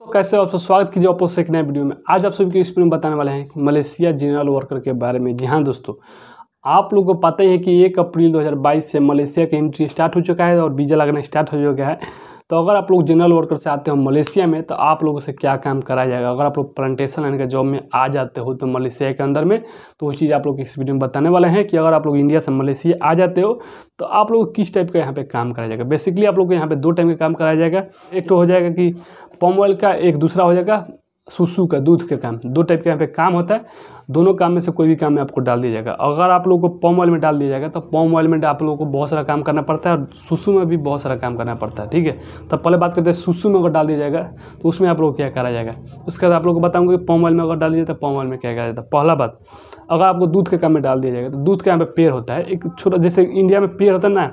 तो कैसे आप सब स्वागत कीजिए से एक नए वीडियो में आज आप सभी को इस वीडियो में बताने वाले हैं मलेशिया जनरल वर्कर के बारे में जी हाँ दोस्तों आप लोग को पता ही है कि एक अप्रैल 2022 से मलेशिया की एंट्री स्टार्ट हो चुका है और वीज़ा लगना स्टार्ट हो चुका है तो अगर आप लोग जनरल वर्कर से आते हो मलेशिया में तो आप लोगों से क्या काम कराया जाएगा अगर आप लोग प्लांटेशन लाइन के जॉब में आ जाते हो तो मलेशिया के अंदर में तो वो चीज़ आप लोग इस वीडियो में बताने वाले हैं कि अगर आप लोग इंडिया से मलेशिया आ जाते हो तो आप लोग किस टाइप का यहाँ पे काम कराया जाएगा बेसिकली आप लोग को यहाँ पर दो टाइम का काम कराया जाएगा एक तो हो जाएगा कि पॉम ऑयल का एक दूसरा हो जाएगा सुसु का दूध का काम दो टाइप के यहाँ पे काम होता है दोनों काम में से कोई भी काम में आपको डाल दिया जाएगा अगर आप लोगों को पॉम ऑयल में डाल दिया जाएगा तो पॉम ऑयल में आप लोगों को बहुत सारा काम करना पड़ता है और सुसु में भी बहुत सारा काम करना पड़ता है ठीक है तो पहले बात करते हैं सुसु में अगर डाल दिया जाएगा तो उसमें आप लोग क्या करा जाएगा उसके बाद आप लोग को बताऊँगा कि पॉम ऑयल में अगर डाल दिया जाए तो पॉम ऑयल में क्या करा जाता तो है पहला बात अगर आपको दूध के काम में डाल दिया जाएगा तो दूध के यहाँ पर पेड़ होता है एक छोटा जैसे इंडिया में पेड़ होता है ना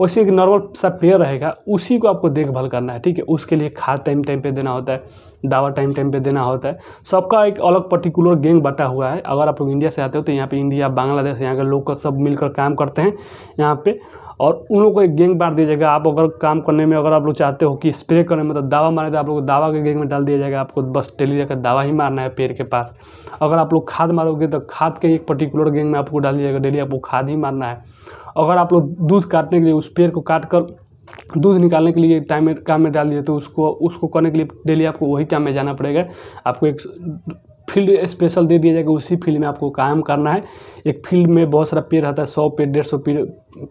वैसे एक नॉर्मल सा पेड़ रहेगा उसी को आपको देखभाल करना है ठीक है उसके लिए खाद टाइम टाइम पे देना होता है दावा टाइम टाइम पे देना होता है सबका एक अलग पर्टिकुलर गैंग बटा हुआ है अगर आप लोग इंडिया से आते हो तो यहाँ पे इंडिया बांग्लादेश यहाँ के लोग का सब मिलकर काम करते हैं यहाँ पर और उन लोगों को एक गेंग बांट दिया जाएगा आप अगर काम करने में अगर आप लोग चाहते हो कि स्प्रे करने में तो दावा मारे तो आप लोग को दावा के गेंग में डाल दिया जाएगा आपको बस डेली जाकर दावा ही मारना है पेड़ के पास अगर आप लोग खाद मारोगे तो खाद के एक पर्टिकुलर गेंग में आपको डाल दिया जाएगा डेली आपको खाद ही मारना है अगर आप लोग दूध काटने के लिए उस पेड़ को काट कर दूध निकालने के लिए टाइम में काम में डाल दिए तो उसको उसको करने के लिए डेली आपको वही काम में जाना पड़ेगा आपको एक फील्ड स्पेशल दे दिया जाएगा उसी फील्ड में आपको काम करना है एक फील्ड में बहुत सारा पेड़ रहता है सौ पेड़ डेढ़ सौ पेड़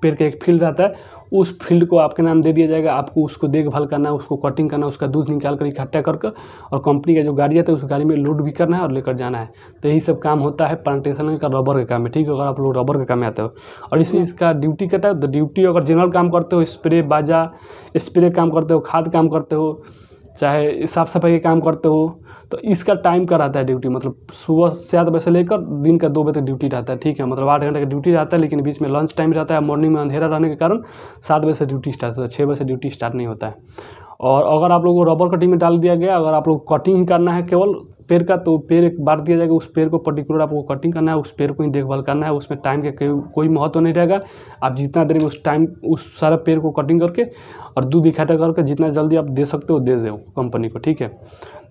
पेड़ का एक फील्ड रहता है उस फील्ड को आपके नाम दे दिया जाएगा आपको उसको देखभाल करना है उसको कटिंग करना उसका दूध निकाल कर इकट्ठा कर कर और कंपनी का जो गाड़ी आता है उस गाड़ी में लोड भी करना है और लेकर जाना है तो यही सब काम होता है प्लांटेशन का रबर का काम है ठीक है अगर आप लोग रबर का काम में आते हो और इसमें हम्म। इसका ड्यूटी कटा है तो ड्यूटी अगर जनरल काम करते हो स्प्रे बाजा स्प्रे काम करते हो खाद काम करते हो चाहे साफ़ सफाई का काम करते हो तो इसका टाइम का रहता है ड्यूटी मतलब सुबह सात बजे से लेकर दिन का दो बजे तक ड्यूटी रहता है ठीक है मतलब आठ घंटे का ड्यूटी रहता है लेकिन बीच में लंच टाइम रहता है मॉर्निंग में अंधेरा रहने के कारण सात बजे से ड्यूटी स्टार्ट होता है छः बजे से ड्यूटी स्टार्ट नहीं होता है और अगर आप लोगों को रबर कटिंग में डाल दिया गया अगर आप लोग कटिंग ही करना है केवल पेड़ का तो पेड़ एक बार दिया जाएगा उस पेड़ को पर्टिकुलर आपको कटिंग करना है उस पेड़ को ही देखभाल करना है उसमें टाइम का कोई महत्व नहीं रहेगा आप जितना देर में उस टाइम उस सारा पेड़ को कटिंग करके और दूध इकट्ठा करके जितना जल्दी आप दे सकते हो दे दो कंपनी को ठीक है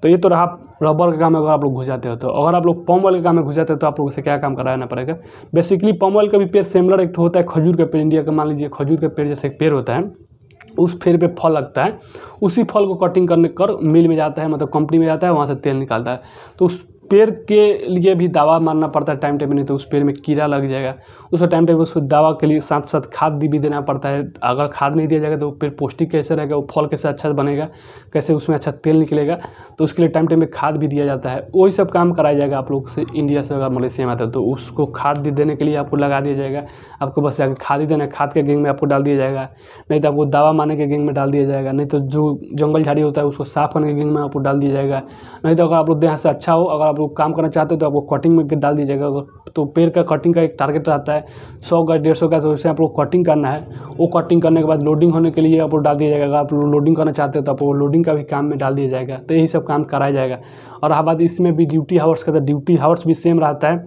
तो ये तो रहा रबर का काम अगर आप लोग घुस जाते हो तो अगर आप लोग पॉम के काम में घुस जाते हो तो आप लोग से क्या काम कराना पड़ेगा बेसिकली पॉम का भी पेड़ सिमिलर एक होता है खजूर का पेड़ इंडिया का मान लीजिए खजूर का पेड़ जैसे एक पेड़ होता है उस पेड़ पे फल लगता है उसी फल को कटिंग करने कर मिल में जाता है मतलब कंपनी में जाता है वहाँ से तेल निकालता है तो उस पेड़ के लिए भी दवा मारना पड़ता है टाइम टेबल नहीं तो उस पेड़ में कीड़ा लग जाएगा उसका टाइम टेबल उसको दवा के लिए साथ साथ खाद भी देना पड़ता है अगर खाद नहीं दिया जाएगा तो पेड़ पौष्टिक कैसे रहेगा वो फल कैसे अच्छा बनेगा कैसे उसमें अच्छा तेल निकलेगा तो उसके लिए टाइम टेबल खाद भी दिया जाता है वही सब काम कराया जाएगा आप लोग से इंडिया से अगर मलेशिया में आता है तो उसको खाद देने के लिए आपको लगा दिया जाएगा आपको बस जाकर खाद ही देना खाद के गेंग में आपको डाल दिया जाएगा नहीं तो आपको दवा मारने के गेंग में डाल दिया जाएगा नहीं तो जो जंगल झाड़ी होता है उसको साफ करने के गेंग में आपको डाल दिया जाएगा नहीं तो अगर आप लोग देहा से अच्छा हो अगर आप लोग काम करना चाहते हो तो आपको कटिंग में डाल दीजिएगा तो पेड़ का कटिंग का एक टारगेट रहता है सौ का डेढ़ सौ का तो उससे आप लोग कटिंग करना है वो कटिंग करने के बाद लोडिंग होने के लिए आप लोग डाल दिया जाएगा अगर आप लोग लोडिंग करना चाहते हो तो आप लोडिंग का भी काम में डाल दिया जाएगा तो यही सब काम कराया जाएगा और हाँ बात इसमें भी ड्यूटी हावर्स का ड्यूटी तो हावर्स भी सेम रहता है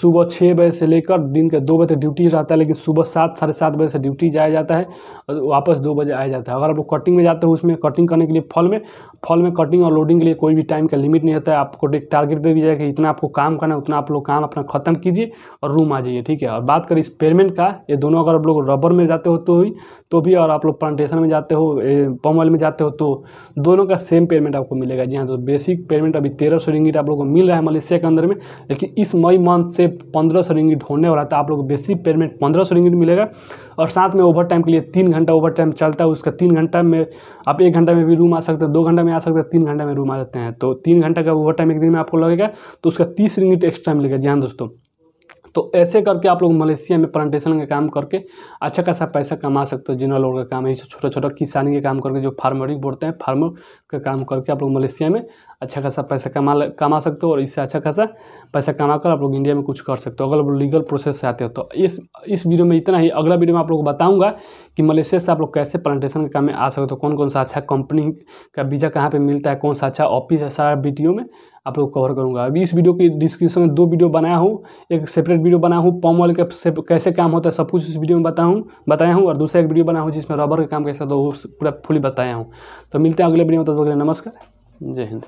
सुबह छः बजे से लेकर दिन के दो बजे तक ड्यूटी रहता है लेकिन सुबह सात साढ़े सात बजे से ड्यूटी जाया जाता है और वापस दो बजे आया जाता है अगर आप लोग कटिंग में जाते हो उसमें कटिंग करने के लिए फल में फल में कटिंग और लोडिंग के लिए कोई भी टाइम का लिमिट नहीं होता है आपको एक टारगेट दे दिया जाएगा इतना आपको काम करना है उतना आप लोग काम अपना खत्म कीजिए और रूम आ जाइए ठीक है और बात करें इस पेमेंट का ये दोनों अगर आप लोग रबर में जाते हो तो ही तो भी और आप लोग प्लांटेशन में जाते हो पमल में जाते हो तो दोनों का सेम पेमेंट आपको मिलेगा जी हाँ तो बेसिक पेमेंट अभी तेरह सौ रिंगिट आप लोग को मिल रहा है मलेशिया के अंदर में लेकिन इस मई मंथ से पंद्रह सौ रिंगिट होने वाला था आप लोग बेसिक पेमेंट पंद्रह सौ रिंगिट मिलेगा और साथ में ओवर टाइम के लिए तीन घंटा ओवर टाइम चलता है उसका तीन घंटा में आप एक घंटा में भी रूम आ सकते हैं दो घंटा में आ सकते हैं तीन घंटा में रूम आ जाते हैं तो तीन घंटा का ओवर टाइम एक दिन में आपको लगेगा तो उसका तीस मिनट एक्स्ट्रा मिलेगा जी हाँ दोस्तों तो ऐसे करके आप लोग मलेशिया में प्लांटेशन का काम करके अच्छा खासा पैसा कमा सकते हो जिनरल लोगों का काम है छोटा छोटा किसानी का काम करके जो फार्मरिंग बोलते हैं फार्मर का काम करके आप लोग मलेशिया में अच्छा खासा पैसा कमा कमा सकते हो और इससे अच्छा खासा पैसा कमा कर आप लोग इंडिया में कुछ कर सकते हो अगर आप लीगल प्रोसेस से आते हो तो इस इस वीडियो में इतना ही अगला वीडियो में आप लोग बताऊंगा कि मलेशिया से आप लोग कैसे प्लांटेशन के काम में आ सकते हो कौन कौन सा अच्छा कंपनी का वीज़ा कहाँ पर मिलता है कौन सा अच्छा ऑफिस है सारा वीडियो में आप लोग कवर करूँगा अभी इस वीडियो की डिस्क्रिप्शन में दो वीडियो बनाया हूँ एक सेपरेट वीडियो बनाया हूँ पम ऑयल का कैसे काम होता है सब कुछ इस वीडियो में बताऊँ बताया हूँ और दूसरा एक वीडियो बनाया हूँ जिसमें रबर का काम कैसा होता है वो पूरा फुली बताया हूँ तो मिलते हैं अगले वीडियो में तो अगले नमस्कार जय हिंद